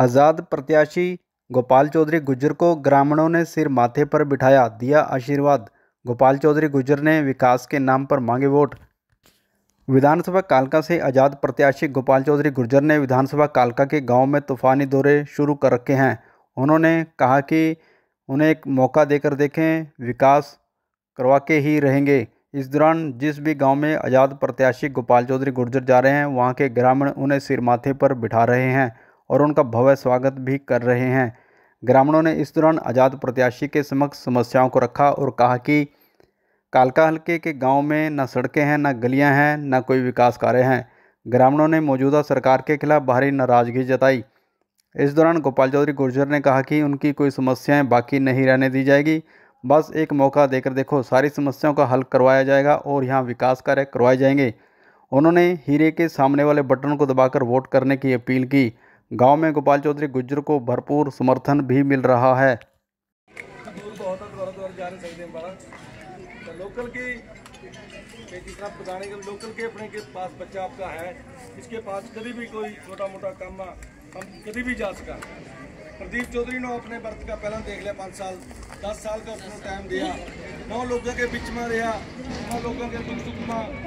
आज़ाद प्रत्याशी गोपाल चौधरी गुजर को ग्रामीणों ने सिर माथे पर बिठाया दिया आशीर्वाद गोपाल चौधरी गुजर ने विकास के नाम पर मांगे वोट विधानसभा कालका से आज़ाद प्रत्याशी गोपाल चौधरी गुर्जर ने विधानसभा कालका के गांव में तूफानी दौरे शुरू कर रखे हैं उन्होंने कहा कि उन्हें एक मौका देकर देखें विकास करवा के ही रहेंगे इस दौरान जिस भी गांव में आज़ाद प्रत्याशी गोपाल चौधरी गुर्जर जा रहे हैं वहां के ग्रामीण उन्हें सिर माथे पर बिठा रहे हैं और उनका भव्य स्वागत भी कर रहे हैं ग्रामीणों ने इस दौरान आज़ाद प्रत्याशी के समक्ष समस्याओं को रखा और कहा कि कालका हल्के के गांव में न सड़कें हैं न गलियां हैं न कोई विकास कार्य हैं ग्रामीणों ने मौजूदा सरकार के खिलाफ भारी नाराजगी जताई इस दौरान गोपाल चौधरी गुर्जर ने कहा कि उनकी कोई समस्याएं बाकी नहीं रहने दी जाएगी बस एक मौका देकर देखो सारी समस्याओं का हल करवाया जाएगा और यहाँ विकास कार्य करवाए जाएंगे उन्होंने हीरे के सामने वाले बटन को दबाकर वोट करने की अपील की गांव में गोपाल चौधरी गुजर को भरपूर समर्थन भी मिल रहा है है इसके पास कभी भी कोई छोटा मोटा काम हम कभी भी जा सका प्रदीप चौधरी ने अपने बर्थ का पहला देख लिया पाँच साल दस साल का उसने टाइम दिया नौ लोगों के बीच में रहा नौ लोगों के दुख सुख में